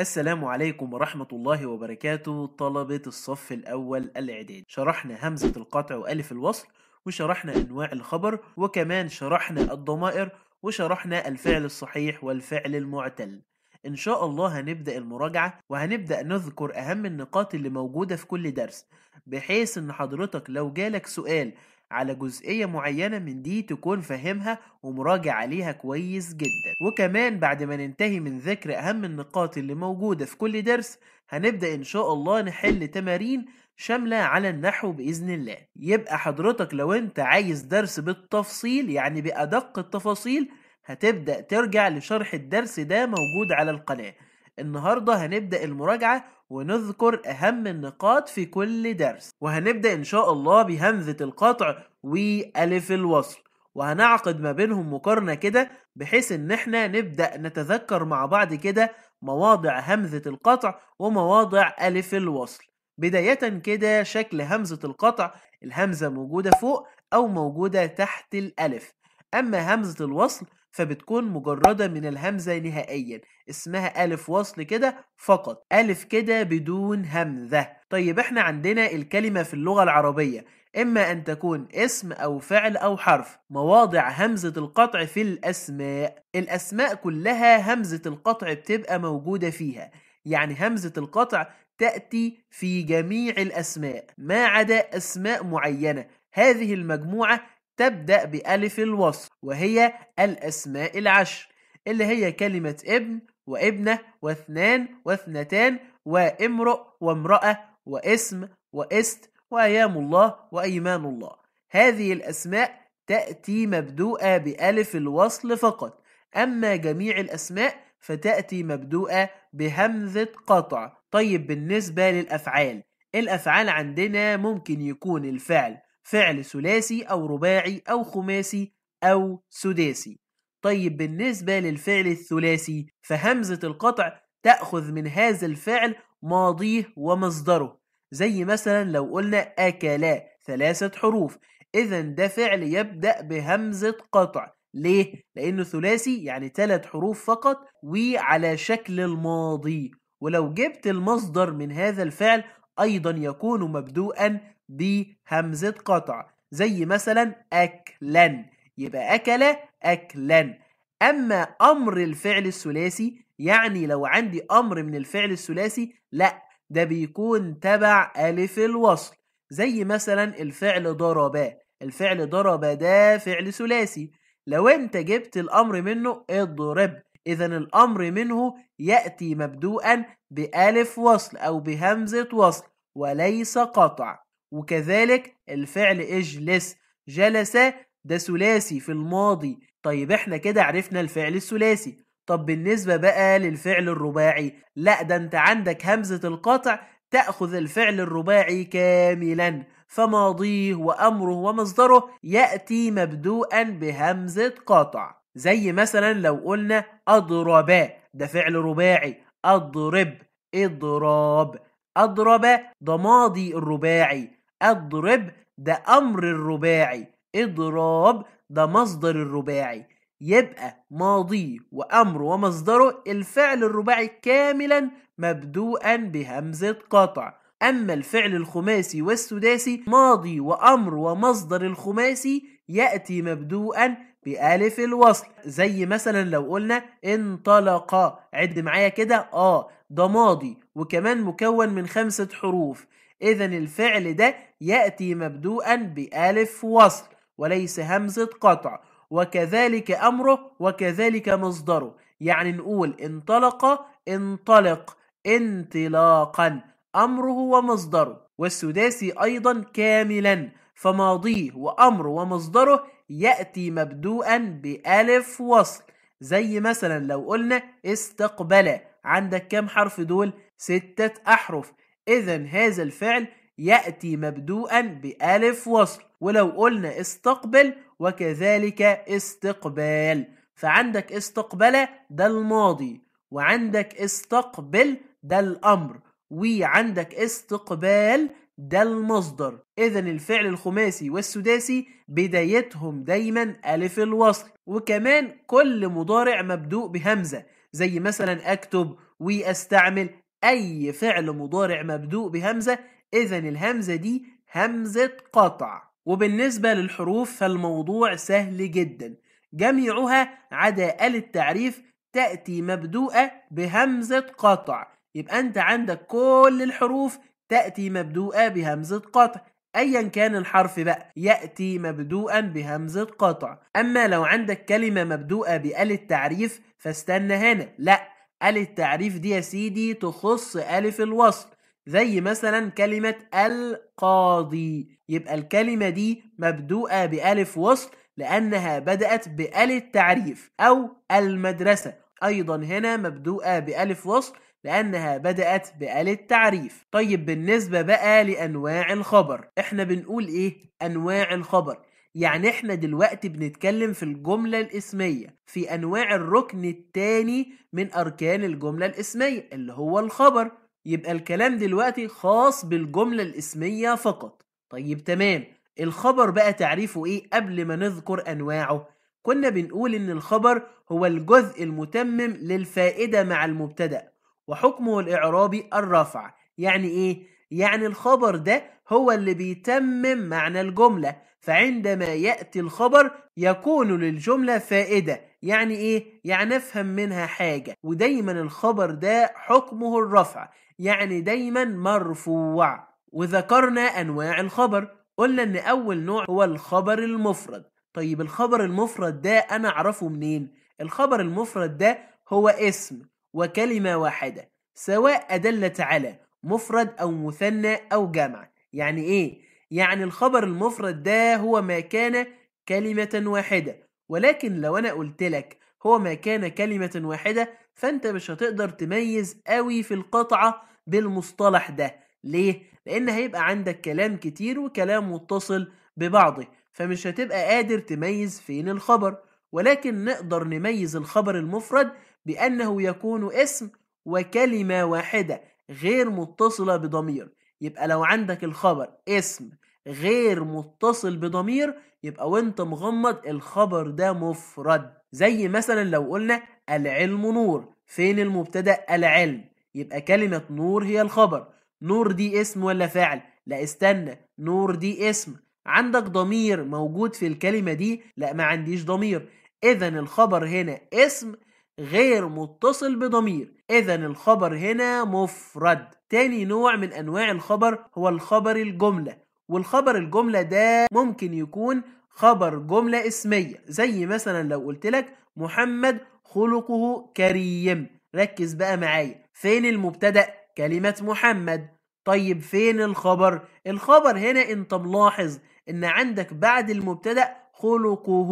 السلام عليكم ورحمة الله وبركاته طلبة الصف الأول الإعدادي شرحنا همزة القطع وألف الوصل وشرحنا أنواع الخبر وكمان شرحنا الضمائر وشرحنا الفعل الصحيح والفعل المعتل إن شاء الله هنبدأ المراجعة وهنبدأ نذكر أهم النقاط اللي موجودة في كل درس بحيث إن حضرتك لو جالك سؤال على جزئية معينة من دي تكون فاهمها ومراجع عليها كويس جدا وكمان بعد ما ننتهي من ذكر أهم النقاط اللي موجودة في كل درس هنبدأ إن شاء الله نحل تمارين شاملة على النحو بإذن الله يبقى حضرتك لو أنت عايز درس بالتفصيل يعني بأدق التفاصيل هتبدأ ترجع لشرح الدرس ده موجود على القناة النهاردة هنبدأ المراجعة ونذكر أهم النقاط في كل درس وهنبدأ إن شاء الله بهمزة القطع وألف الوصل وهنعقد ما بينهم مقارنة كده بحيث إن إحنا نبدأ نتذكر مع بعض كده مواضع همزة القطع ومواضع ألف الوصل بداية كده شكل همزة القطع الهمزة موجودة فوق أو موجودة تحت الألف أما همزة الوصل فبتكون مجردة من الهمزة نهائيا اسمها ألف وصل كده فقط ألف كده بدون همزة طيب احنا عندنا الكلمة في اللغة العربية إما أن تكون اسم أو فعل أو حرف مواضع همزة القطع في الأسماء الأسماء كلها همزة القطع بتبقى موجودة فيها يعني همزة القطع تأتي في جميع الأسماء ما عدا أسماء معينة هذه المجموعة تبدأ بألف الوصل وهي الأسماء العشر اللي هي كلمة ابن وابنة واثنان واثنتان وامرؤ وامرأة واسم وإست وأيام الله وأيمان الله هذه الأسماء تأتي مبدوءة بألف الوصل فقط أما جميع الأسماء فتأتي مبدوءة بهمزة قطع طيب بالنسبة للأفعال الأفعال عندنا ممكن يكون الفعل فعل ثلاثي أو رباعي أو خماسي أو سداسي طيب بالنسبة للفعل الثلاثي فهمزة القطع تأخذ من هذا الفعل ماضيه ومصدره زي مثلا لو قلنا أكلا ثلاثة حروف إذا ده فعل يبدأ بهمزة قطع ليه؟ لأنه ثلاثي يعني ثلاث حروف فقط وعلى شكل الماضي ولو جبت المصدر من هذا الفعل أيضا يكون مبدوءا بهمزة قطع زي مثلا أكلا يبقى أكل أكلا أما أمر الفعل الثلاثي يعني لو عندي أمر من الفعل الثلاثي لأ ده بيكون تبع ألف الوصل زي مثلا الفعل ضربا الفعل ضرب ده فعل ثلاثي لو انت جبت الأمر منه اضرب إذا الأمر منه يأتي مبدوءا بألف وصل أو بهمزة وصل وليس قطع وكذلك الفعل اجلس جلس ده ثلاثي في الماضي طيب احنا كده عرفنا الفعل الثلاثي طب بالنسبة بقى للفعل الرباعي لا ده انت عندك همزة القطع تأخذ الفعل الرباعي كاملا فماضيه وأمره ومصدره يأتي مبدوءا بهمزة قطع زي مثلا لو قلنا اضرب ده فعل رباعي أضرب إضراب أضرب ده ماضي الرباعي اضرب ده امر الرباعي اضراب ده مصدر الرباعي يبقى ماضي وامر ومصدره الفعل الرباعي كاملا مبدوءا بهمزه قطع اما الفعل الخماسي والسداسي ماضي وامر ومصدر الخماسي ياتي مبدوءا بألف الوصل زي مثلا لو قلنا انطلق عد معايا كده اه ده ماضي وكمان مكون من خمسة حروف إذا الفعل ده يأتي مبدوءا بألف وصل وليس همزة قطع وكذلك أمره وكذلك مصدره يعني نقول انطلق انطلق انطلاقا أمره ومصدره والسداسي أيضا كاملا فماضيه وأمره ومصدره يأتي مبدوءا بألف وصل زي مثلا لو قلنا استقبل عندك كام حرف دول؟ ستة أحرف إذا هذا الفعل يأتي مبدوءا بألف وصل ولو قلنا استقبل وكذلك استقبال فعندك استقبل ده الماضي وعندك استقبل ده الأمر وعندك استقبال ده المصدر إذا الفعل الخماسي والسداسي بدايتهم دايما ألف الوصل وكمان كل مضارع مبدوء بهمزة زي مثلا أكتب واستعمل أي فعل مضارع مبدوء بهمزة إذا الهمزة دي همزة قطع وبالنسبة للحروف فالموضوع سهل جدا جميعها عدا آل التعريف تأتي مبدوءة بهمزة قطع يبقى أنت عندك كل الحروف تأتي مبدوءة بهمزة قطع ايا كان الحرف بقى ياتي مبدوءا بهمزه قطع اما لو عندك كلمه مبدوءه بال التعريف فاستنى هنا لا آلة التعريف دي يا سيدي تخص ألف الوصل زي مثلا كلمة القاضي يبقى الكلمة دي مبدوءة بألف وصل لأنها بدأت بألة التعريف أو المدرسة أيضا هنا مبدوءة بألف وصل لأنها بدأت بألة التعريف طيب بالنسبة بقى لأنواع الخبر احنا بنقول ايه أنواع الخبر يعني احنا دلوقتي بنتكلم في الجملة الاسمية في انواع الركن التاني من اركان الجملة الاسمية اللي هو الخبر يبقى الكلام دلوقتي خاص بالجملة الاسمية فقط طيب تمام الخبر بقى تعريفه ايه قبل ما نذكر انواعه كنا بنقول ان الخبر هو الجزء المتمم للفائدة مع المبتدأ وحكمه الاعرابي الرفع يعني ايه يعني الخبر ده هو اللي بيتمم معنى الجملة فعندما يأتي الخبر يكون للجملة فائدة يعني إيه؟ يعني أفهم منها حاجة ودايما الخبر ده حكمه الرفع يعني دايما مرفوع وذكرنا أنواع الخبر قلنا أن أول نوع هو الخبر المفرد طيب الخبر المفرد ده أنا أعرفه منين؟ الخبر المفرد ده هو اسم وكلمة واحدة سواء أدلت على مفرد أو مثنى أو جمع يعني إيه؟ يعني الخبر المفرد ده هو ما كان كلمة واحدة ولكن لو أنا قلت لك هو ما كان كلمة واحدة فأنت مش هتقدر تميز قوي في القطعة بالمصطلح ده ليه؟ لأن هيبقى عندك كلام كتير وكلام متصل ببعضه فمش هتبقى قادر تميز فين الخبر ولكن نقدر نميز الخبر المفرد بأنه يكون اسم وكلمة واحدة غير متصلة بضمير يبقى لو عندك الخبر اسم غير متصل بضمير يبقى وانت مغمض الخبر ده مفرد زي مثلا لو قلنا العلم نور فين المبتدا العلم يبقى كلمه نور هي الخبر نور دي اسم ولا فعل لا استنى نور دي اسم عندك ضمير موجود في الكلمه دي لا ما عنديش ضمير اذا الخبر هنا اسم غير متصل بضمير اذا الخبر هنا مفرد تاني نوع من انواع الخبر هو الخبر الجمله والخبر الجملة ده ممكن يكون خبر جملة اسمية زي مثلا لو قلت لك محمد خلقه كريم ركز بقى معايا فين المبتدأ كلمة محمد طيب فين الخبر الخبر هنا انت ملاحظ ان عندك بعد المبتدأ خلقه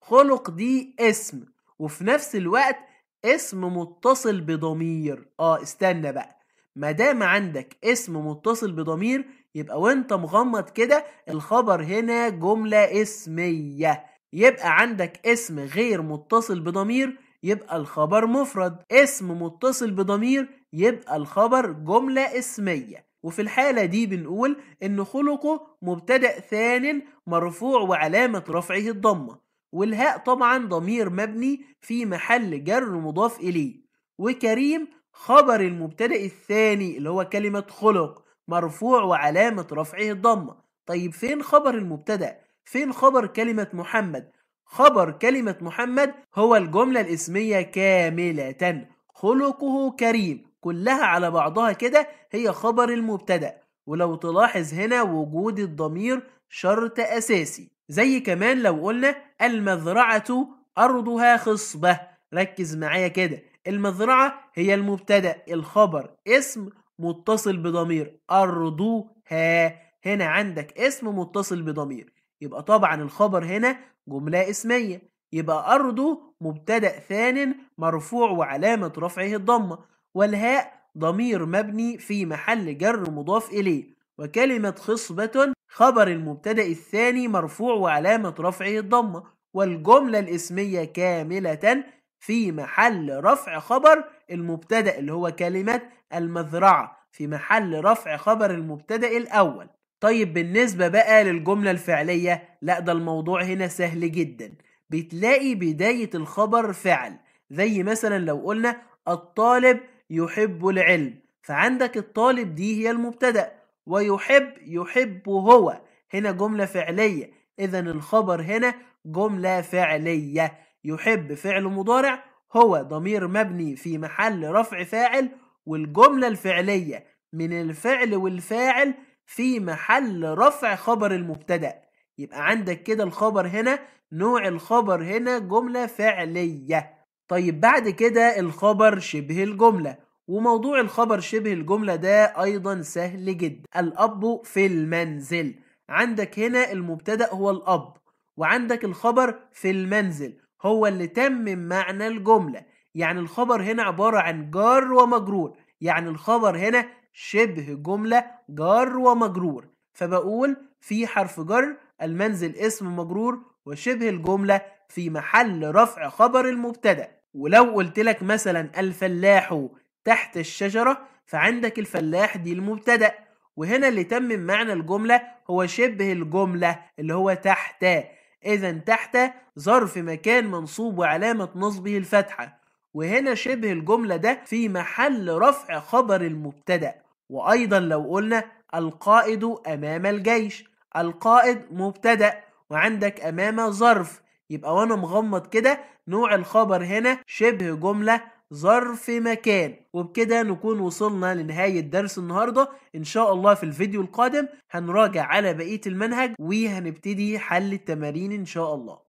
خلق دي اسم وفي نفس الوقت اسم متصل بضمير اه استنى بقى ما دام عندك اسم متصل بضمير يبقى وانت مغمض كده الخبر هنا جملة اسمية يبقى عندك اسم غير متصل بضمير يبقى الخبر مفرد اسم متصل بضمير يبقى الخبر جملة اسمية وفي الحالة دي بنقول إن خلقه مبتدأ ثان مرفوع وعلامة رفعه الضمة والهاء طبعا ضمير مبني في محل جر مضاف إليه وكريم خبر المبتدأ الثاني اللي هو كلمة خلق مرفوع وعلامة رفعه الضمة طيب فين خبر المبتدأ فين خبر كلمة محمد خبر كلمة محمد هو الجملة الاسمية كاملة خلقه كريم كلها على بعضها كده هي خبر المبتدأ ولو تلاحظ هنا وجود الضمير شرط أساسي زي كمان لو قلنا المزرعة أرضها خصبة ركز معايا كده المزرعة هي المبتدأ الخبر اسم متصل بضمير أرضها هنا عندك اسم متصل بضمير يبقى طبعا الخبر هنا جملة اسمية يبقى أرضو مبتدأ ثان مرفوع وعلامة رفعه الضمة والهاء ضمير مبني في محل جر مضاف إليه وكلمة خصبة خبر المبتدأ الثاني مرفوع وعلامة رفعه الضمة والجملة الاسمية كاملة في محل رفع خبر المبتدأ اللي هو كلمة المزرعة في محل رفع خبر المبتدأ الأول طيب بالنسبة بقى للجملة الفعلية لا ده الموضوع هنا سهل جدا بتلاقي بداية الخبر فعل زي مثلا لو قلنا الطالب يحب العلم فعندك الطالب دي هي المبتدأ ويحب يحب هو هنا جملة فعلية إذا الخبر هنا جملة فعلية يحب فعل مضارع هو ضمير مبني في محل رفع فاعل والجملة الفعلية من الفعل والفاعل في محل رفع خبر المبتدأ يبقى عندك كده الخبر هنا نوع الخبر هنا جملة فعلية طيب بعد كده الخبر شبه الجملة وموضوع الخبر شبه الجملة ده أيضا سهل جدا الأب في المنزل عندك هنا المبتدأ هو الأب وعندك الخبر في المنزل هو اللي تمم معنى الجملة يعني الخبر هنا عبارة عن جار ومجرور يعني الخبر هنا شبه جملة جار ومجرور فبقول في حرف جر المنزل اسم مجرور وشبه الجملة في محل رفع خبر المبتدأ ولو قلت لك مثلا الفلاح تحت الشجرة فعندك الفلاح دي المبتدأ وهنا اللي تمم معنى الجملة هو شبه الجملة اللي هو تحت إذا تحت ظرف مكان منصوب وعلامة نصبه الفتحة وهنا شبه الجملة ده في محل رفع خبر المبتدأ وأيضا لو قلنا القائد أمام الجيش القائد مبتدأ وعندك أمام ظرف يبقى وأنا مغمض كده نوع الخبر هنا شبه جملة ظرف مكان وبكده نكون وصلنا لنهاية درس النهاردة إن شاء الله في الفيديو القادم هنراجع على بقية المنهج وهنبتدي حل التمارين إن شاء الله